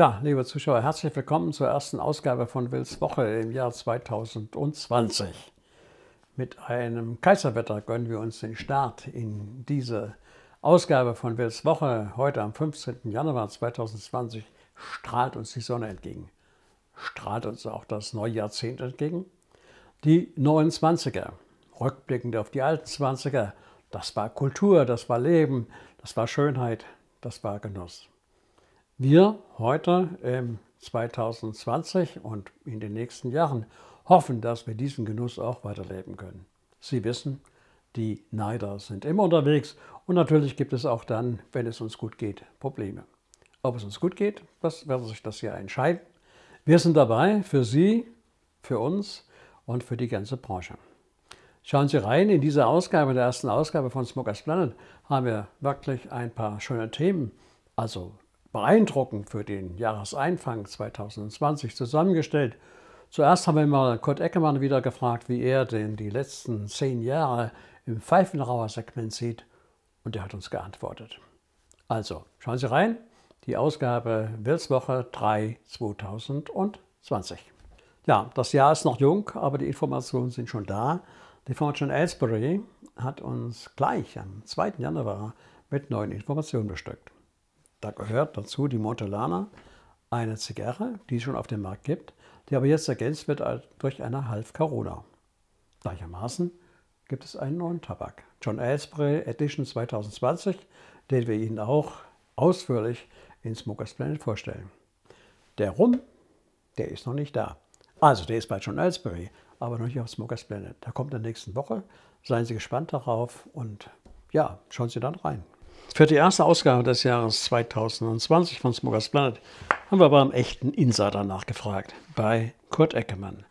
Ja, liebe Zuschauer, herzlich willkommen zur ersten Ausgabe von Wills Woche im Jahr 2020. Mit einem Kaiserwetter gönnen wir uns den Start in diese Ausgabe von Wills Woche. Heute am 15. Januar 2020 strahlt uns die Sonne entgegen. Strahlt uns auch das neue Jahrzehnt entgegen. Die neuen 20er, rückblickend auf die alten 20er, das war Kultur, das war Leben, das war Schönheit, das war Genuss wir heute im 2020 und in den nächsten Jahren hoffen, dass wir diesen Genuss auch weiterleben können. Sie wissen, die Neider sind immer unterwegs und natürlich gibt es auch dann, wenn es uns gut geht, Probleme. Ob es uns gut geht, das werden sich das hier entscheiden. Wir sind dabei für Sie, für uns und für die ganze Branche. Schauen Sie rein, in dieser Ausgabe, der ersten Ausgabe von Smokers Planet, haben wir wirklich ein paar schöne Themen. Also beeindruckend für den Jahreseinfang 2020 zusammengestellt. Zuerst haben wir mal Kurt Eckemann wieder gefragt, wie er denn die letzten zehn Jahre im Pfeifenrauer Segment sieht und er hat uns geantwortet. Also, schauen Sie rein, die Ausgabe Wirtswoche 3 2020. Ja, das Jahr ist noch jung, aber die Informationen sind schon da. Die Fortune Elsbury hat uns gleich am 2. Januar mit neuen Informationen bestückt. Da gehört dazu die Montelana, eine Zigarre, die es schon auf dem Markt gibt, die aber jetzt ergänzt wird durch eine Half Carola. Gleichermaßen gibt es einen neuen Tabak, John Asprey Edition 2020, den wir Ihnen auch ausführlich in Smokers Planet vorstellen. Der Rum, der ist noch nicht da. Also, der ist bei John Asprey, aber noch nicht auf Smokers Planet. Da kommt in der nächsten Woche. Seien Sie gespannt darauf und ja, schauen Sie dann rein. Für die erste Ausgabe des Jahres 2020 von Smokers Planet haben wir beim echten Insider nachgefragt, bei Kurt Eckemann.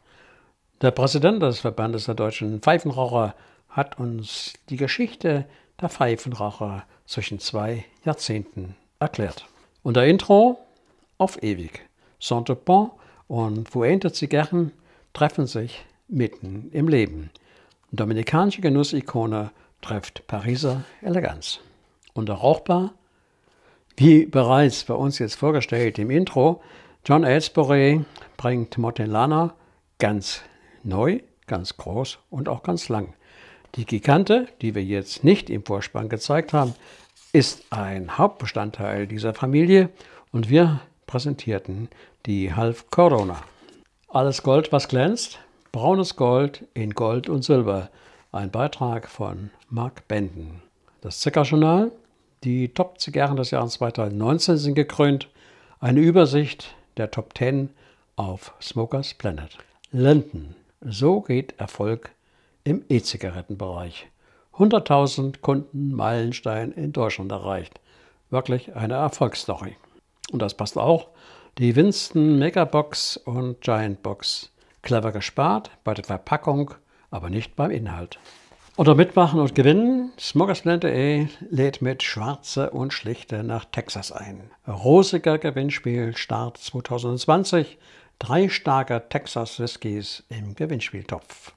Der Präsident des Verbandes der deutschen Pfeifenraucher hat uns die Geschichte der Pfeifenraucher zwischen zwei Jahrzehnten erklärt. Und der Intro auf ewig. Saint-Dupont und Fuente Zigarren treffen sich mitten im Leben. Dominikanische Genussikone trifft Pariser Eleganz und rauchbar. Wie bereits bei uns jetzt vorgestellt im Intro, John Aylesbury bringt Mortellana ganz neu, ganz groß und auch ganz lang. Die Gigante, die wir jetzt nicht im Vorspann gezeigt haben, ist ein Hauptbestandteil dieser Familie und wir präsentierten die Half Corona. Alles Gold, was glänzt, braunes Gold in Gold und Silber. Ein Beitrag von Mark Benden. Das Zickerjournal die Top-Zigarren des Jahres 2019 sind gekrönt. Eine Übersicht der Top 10 auf Smokers Planet. Linden. So geht Erfolg im E-Zigarettenbereich. 100.000 Kunden Meilenstein in Deutschland erreicht. Wirklich eine Erfolgsstory. Und das passt auch. Die Winston Megabox und Giant Box. Clever gespart bei der Verpackung, aber nicht beim Inhalt. Oder mitmachen und gewinnen. Smoggersblend.de lädt mit Schwarze und Schlichte nach Texas ein. Rosiger Gewinnspiel Start 2020. Drei starke Texas Whiskys im Gewinnspieltopf.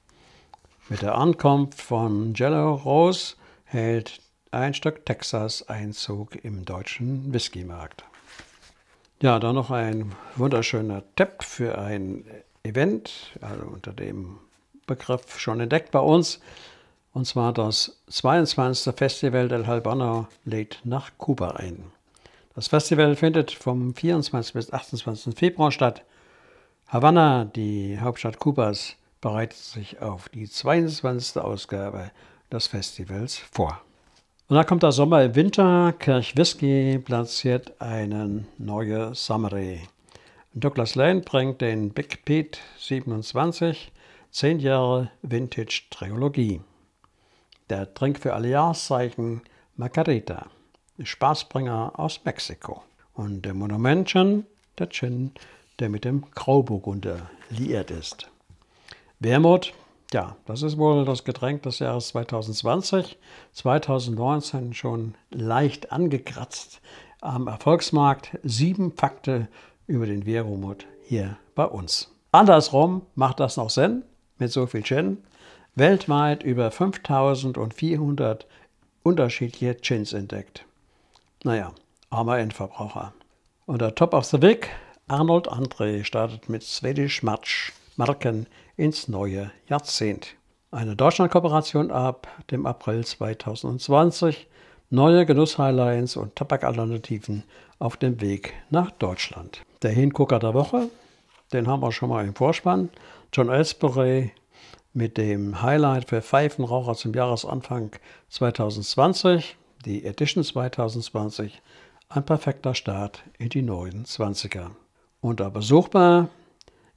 Mit der Ankunft von Jello Rose hält ein Stück Texas Einzug im deutschen Whiskymarkt. Ja, dann noch ein wunderschöner Tipp für ein Event, also unter dem Begriff schon entdeckt bei uns. Und zwar das 22. Festival del Halbano lädt nach Kuba ein. Das Festival findet vom 24. bis 28. Februar statt. Havanna, die Hauptstadt Kubas, bereitet sich auf die 22. Ausgabe des Festivals vor. Und dann kommt der Sommer im Winter. Kirch Whisky platziert eine neue Summary. Douglas Lane bringt den Big Pete 27, 10 Jahre Vintage Trilogie der Trink für alle Jahreszeichen Margarita, Spaßbringer aus Mexiko. Und der Monumentchen, der Chin, der mit dem Grauburgunder liiert ist. Wermut, ja, das ist wohl das Getränk des Jahres 2020. 2019 schon leicht angekratzt am Erfolgsmarkt. Sieben Fakte über den Wermut hier bei uns. Andersrum macht das noch Sinn mit so viel Gin weltweit über 5400 unterschiedliche Gins entdeckt. Naja, armer Endverbraucher. Und der Top of the Week, Arnold André, startet mit Swedish Match Marken ins neue Jahrzehnt. Eine Deutschlandkooperation ab dem April 2020. Neue Genuss-Highlines und Tabakalternativen auf dem Weg nach Deutschland. Der Hingucker der Woche, den haben wir schon mal im Vorspann. John Elsbury, mit dem Highlight für Pfeifenraucher zum Jahresanfang 2020, die Edition 2020, ein perfekter Start in die neuen 20er. Und aber suchbar,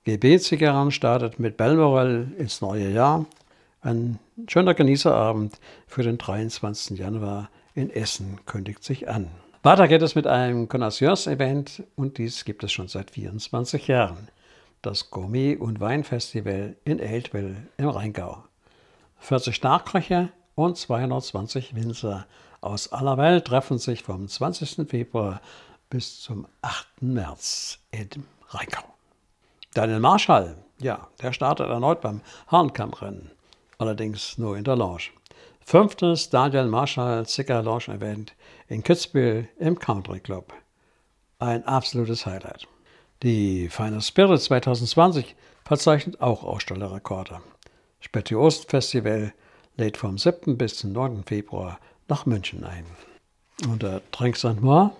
GB Zigarren startet mit Belmorel ins neue Jahr. Ein schöner Genießerabend für den 23. Januar in Essen kündigt sich an. Weiter geht es mit einem Connoisseurs-Event und dies gibt es schon seit 24 Jahren das Gourmet- und Weinfestival in Eltville im Rheingau. 40 Starköche und 220 Winzer aus aller Welt treffen sich vom 20. Februar bis zum 8. März im Rheingau. Daniel Marschall, ja, der startet erneut beim Hahnkammrennen, allerdings nur in der Lounge. Fünftes Daniel Marschall Zicker Lounge Event in Kitzbühel im Country Club. Ein absolutes Highlight. Die Final Spirit 2020 verzeichnet auch Ausstellerrekorde. Spetiosen-Festival lädt vom 7. bis zum 9. Februar nach München ein. Und der Drinks Saint More,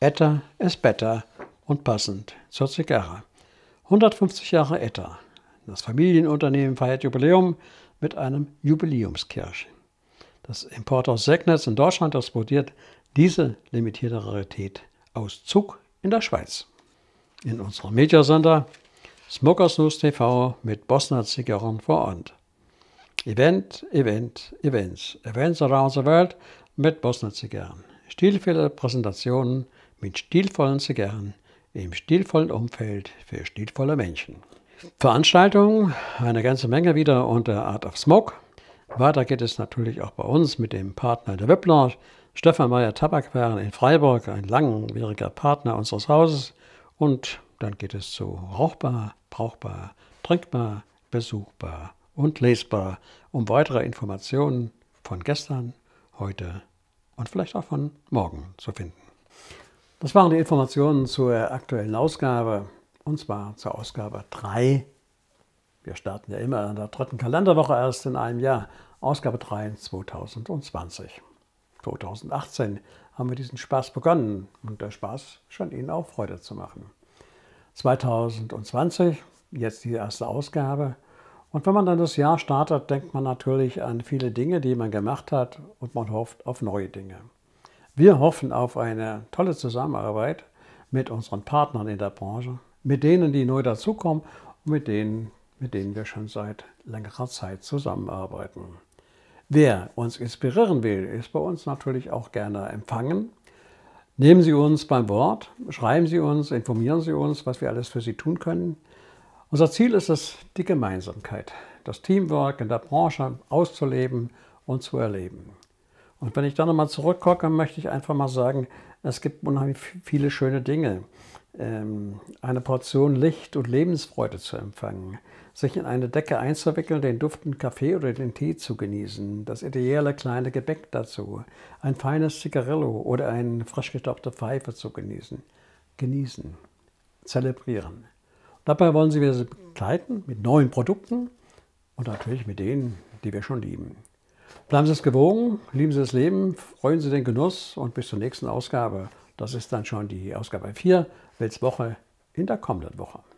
Etta ist better und passend zur Zigarre. 150 Jahre Etta. Das Familienunternehmen feiert Jubiläum mit einem Jubiläumskirsch. Das Import aus Segnitz in Deutschland exportiert diese limitierte Rarität aus Zug in der Schweiz in unserem Mediasender Smokers News TV mit Bosner Zigarren vor Ort. Event, Event, Events. Events around the world mit Bosner Zigarren. Stilvolle Präsentationen mit stilvollen Zigarren im stilvollen Umfeld für stilvolle Menschen. Veranstaltungen, eine ganze Menge wieder unter Art of Smoke. Weiter geht es natürlich auch bei uns mit dem Partner der Weblounge, Stefan Meyer Tabakwaren in Freiburg, ein langwieriger Partner unseres Hauses. Und dann geht es zu rauchbar, brauchbar, trinkbar, besuchbar und lesbar um weitere Informationen von gestern, heute und vielleicht auch von morgen zu finden. Das waren die Informationen zur aktuellen Ausgabe und zwar zur Ausgabe 3. Wir starten ja immer in der dritten Kalenderwoche erst in einem Jahr. Ausgabe 3 2020. 2018 haben wir diesen Spaß begonnen und der Spaß scheint Ihnen auch Freude zu machen. 2020, jetzt die erste Ausgabe. Und wenn man dann das Jahr startet, denkt man natürlich an viele Dinge, die man gemacht hat und man hofft auf neue Dinge. Wir hoffen auf eine tolle Zusammenarbeit mit unseren Partnern in der Branche, mit denen, die neu dazukommen und mit denen, mit denen wir schon seit längerer Zeit zusammenarbeiten. Wer uns inspirieren will, ist bei uns natürlich auch gerne empfangen. Nehmen Sie uns beim Wort, schreiben Sie uns, informieren Sie uns, was wir alles für Sie tun können. Unser Ziel ist es, die Gemeinsamkeit, das Teamwork in der Branche auszuleben und zu erleben. Und wenn ich da nochmal zurückgucke, möchte ich einfach mal sagen, es gibt unheimlich viele schöne Dinge. Ähm, eine Portion Licht und Lebensfreude zu empfangen, sich in eine Decke einzuwickeln, den duftenden Kaffee oder den Tee zu genießen, das ideale kleine Gebäck dazu, ein feines Zigarillo oder eine frisch gestopfte Pfeife zu genießen. Genießen, zelebrieren. Dabei wollen sie wir sie begleiten mit neuen Produkten und natürlich mit denen, die wir schon lieben. Bleiben Sie es gewogen, lieben Sie das Leben, freuen Sie den Genuss und bis zur nächsten Ausgabe. Das ist dann schon die Ausgabe 4, Weltswoche in der kommenden Woche.